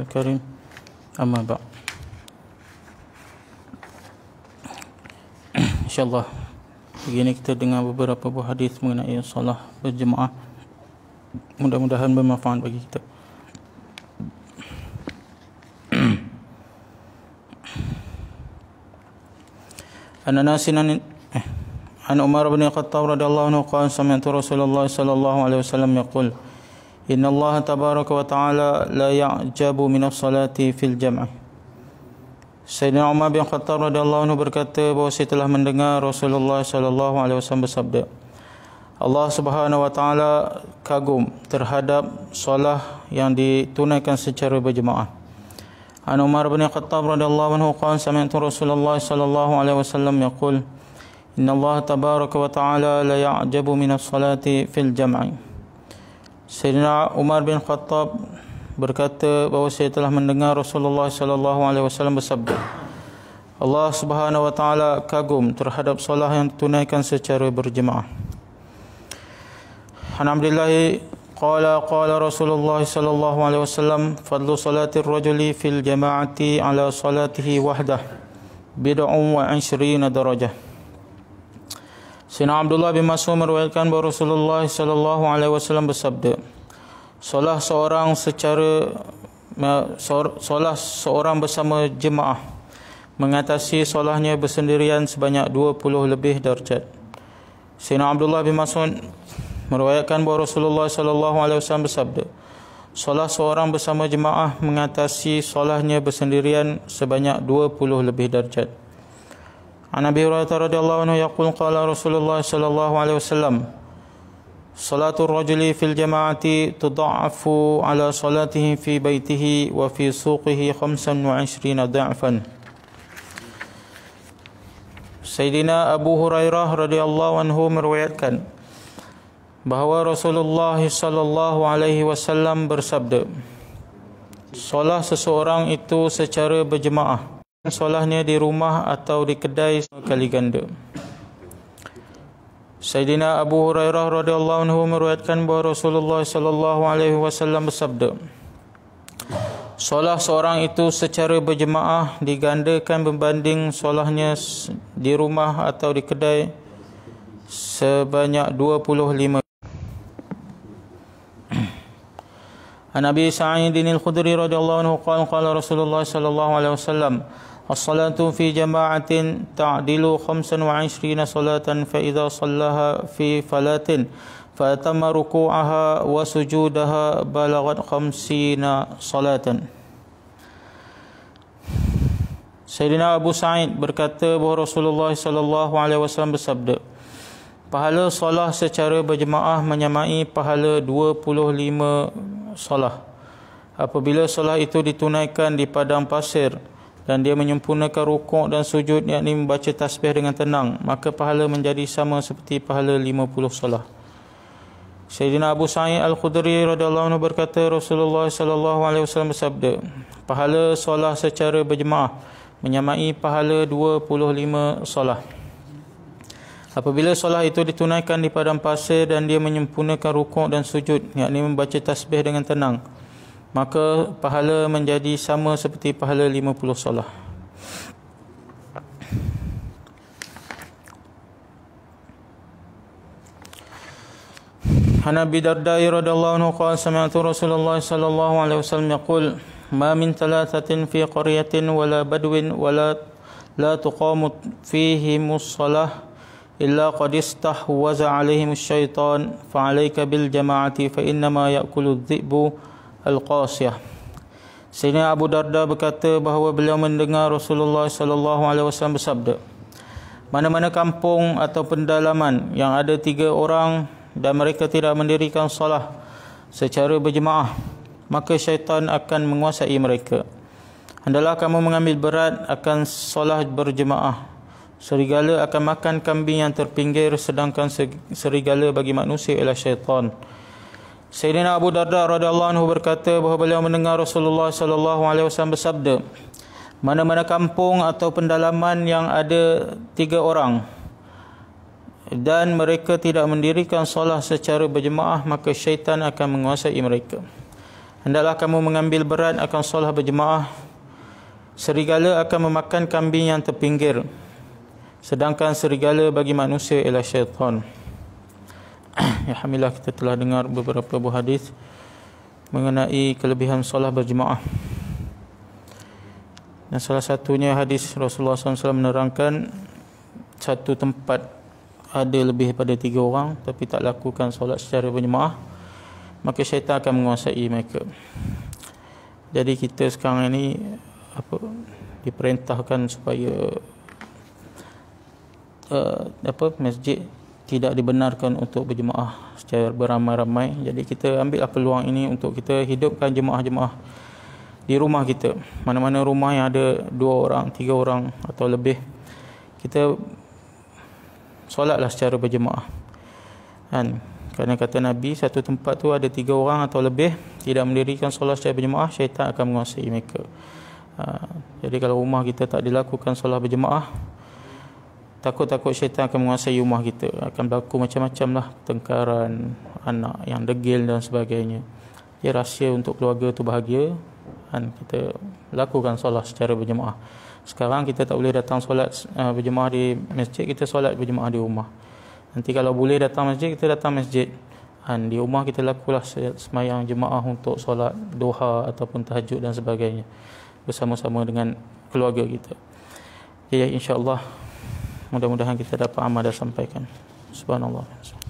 الكريم أما بعد InsyaAllah Begini kita dengar beberapa buah hadis mengenai salah berjemaah Mudah-mudahan bermanfaat bagi kita Ananasin an eh, An Umar bin Khattab radhiyallahu anhu qala sami'tu Rasulullah sallallahu alaihi wasallam yaqul إن الله تبارك وتعالى لا يعجب من الصلاة في الجمع Sayyidina Umar bin Khattab radhiyallahu anhu berkata bahawa saya telah mendengar Rasulullah sallallahu alaihi wasallam bersabda Allah Subhanahu wa taala kagum terhadap solah yang ditunaikan secara berjemaah. An Umar bin Khattab radhiyallahu anhu qala sami'tu Rasulullah sallallahu alaihi wasallam yaqul Inna Allah tabaraka wa taala la ya'jabu min as-salati fil jam'i. Sayyidina Umar bin Khattab berkata bahawa saya telah mendengar Rasulullah sallallahu alaihi wasallam bersabda Allah Subhanahu wa taala kagum terhadap solat yang ditunaikan secara berjemaah. Alhamdulillah qala qala Rasulullah sallallahu alaihi wasallam fadlu salati ar-rajuli fil jama'ati ala salatihi wahdah bid'un wa 20 darajah. Sina Abdullah bin Mas'ud meruatkan bahawa Rasulullah sallallahu alaihi wasallam bersabda, "Solah seorang secara solah seorang bersama jemaah mengatasi solahnya bersendirian sebanyak 20 lebih darjat." Sina Abdullah bin Mas'ud meruatkan bahawa Rasulullah sallallahu alaihi wasallam bersabda, "Solah seorang bersama jemaah mengatasi solahnya bersendirian sebanyak 20 lebih darjat." عن ابي هريره رضي الله عنه يقول قال رسول الله صلى الله عليه وسلم صلاة الرجل في الجماعة تضعف على صلاته في بيته وفي سوقه خمسا وعشرين ضعفا سيدنا أبو هريرة رضي الله عنه مرويكا bahwa Rasulullah sallallahu alaihi wasallam bersabda Salah seseorang itu secara berjemaah solahnya di rumah atau di kedai sekali ganda. Sayyidina Abu Hurairah radhiyallahu anhu meriwayatkan bahawa Rasulullah sallallahu alaihi wasallam bersabda, Solah seorang itu secara berjemaah digandakan berbanding solahnya di rumah atau di kedai sebanyak 25. An Nabi Sa'id bin Al-Khudri radhiyallahu anhu qala qala Rasulullah sallallahu alaihi wasallam fi الصلاة في جماعة تعدل خمسا وعشرين صلاة فإذا صلىها في فلاة فأتم ركوعها وسجودها بلغت خمسين صلاة Sayyidina Abu Sa'id berkata bahawa Rasulullah sallallahu alaihi wasallam bersabda Pahala solah secara berjemaah menyamai pahala 25 solah apabila solah itu ditunaikan di padang pasir dan dia menyempurnakan rukuk dan sujud yakni membaca tasbih dengan tenang maka pahala menjadi sama seperti pahala 50 solah Sayyidina Abu Sa'id Al-Khudri radhiyallahu anhu berkata Rasulullah sallallahu alaihi wasallam bersabda pahala solah secara berjemaah menyamai pahala 25 solah Apabila solah itu ditunaikan di padang pasir dan dia menyempurnakan rukuk dan sujud yakni membaca tasbih dengan tenang maka pahala menjadi sama seperti pahala 50 solah. Hana bi Darda radhiyallahu anhu qala sami'tu Rasulullah sallallahu alaihi wasallam yaqul ma min thalathatin fi qaryatin wala badwin wala la tuqamu fihi musallah illa qad istahwaza alaihim syaitan fa alayka bil jama'ati fa inna ma ya'kulu adh-dhibu Al-Qasiyah. Sini Abu Darda berkata bahawa beliau mendengar Rasulullah sallallahu alaihi wasallam bersabda, mana-mana kampung atau pendalaman yang ada tiga orang dan mereka tidak mendirikan solat secara berjemaah, maka syaitan akan menguasai mereka. Hendalah kamu mengambil berat akan solat berjemaah. Serigala akan makan kambing yang terpinggir sedangkan serigala bagi manusia ialah Syaitan. Sayyidina Abu Darda radhiyallahu anhu berkata bahawa beliau mendengar Rasulullah sallallahu alaihi wasallam bersabda mana-mana kampung atau pendalaman yang ada tiga orang dan mereka tidak mendirikan solat secara berjemaah maka syaitan akan menguasai mereka hendaklah kamu mengambil berat akan solat berjemaah serigala akan memakan kambing yang terpinggir sedangkan serigala bagi manusia ialah syaitan. Alhamdulillah kita telah dengar beberapa buah hadis mengenai kelebihan solat berjemaah. Dan salah satunya hadis Rasulullah SAW menerangkan satu tempat ada lebih daripada tiga orang tapi tak lakukan solat secara berjemaah maka syaitan akan menguasai mereka. Jadi kita sekarang ini apa diperintahkan supaya uh, apa masjid tidak dibenarkan untuk berjemaah secara beramai-ramai. Jadi kita ambil peluang ini untuk kita hidupkan jemaah-jemaah di rumah kita. Mana-mana rumah yang ada dua orang, tiga orang atau lebih. Kita solatlah secara berjemaah. Kan? Kerana kata Nabi, satu tempat tu ada tiga orang atau lebih tidak mendirikan solat secara berjemaah, syaitan akan menguasai mereka. Ha, jadi kalau rumah kita tak dilakukan solat berjemaah, takut-takut syaitan akan menguasai rumah kita akan berlaku macam-macam lah tengkaran anak yang degil dan sebagainya dia rahsia untuk keluarga tu bahagia dan kita lakukan solat secara berjemaah sekarang kita tak boleh datang solat uh, berjemaah di masjid kita solat berjemaah di rumah nanti kalau boleh datang masjid kita datang masjid dan di rumah kita lakulah semayang jemaah untuk solat doha ataupun tahajud dan sebagainya bersama-sama dengan keluarga kita jadi ya, insyaAllah mudah-mudahan kita dapat amal dan sampaikan subhanallah Bismillah.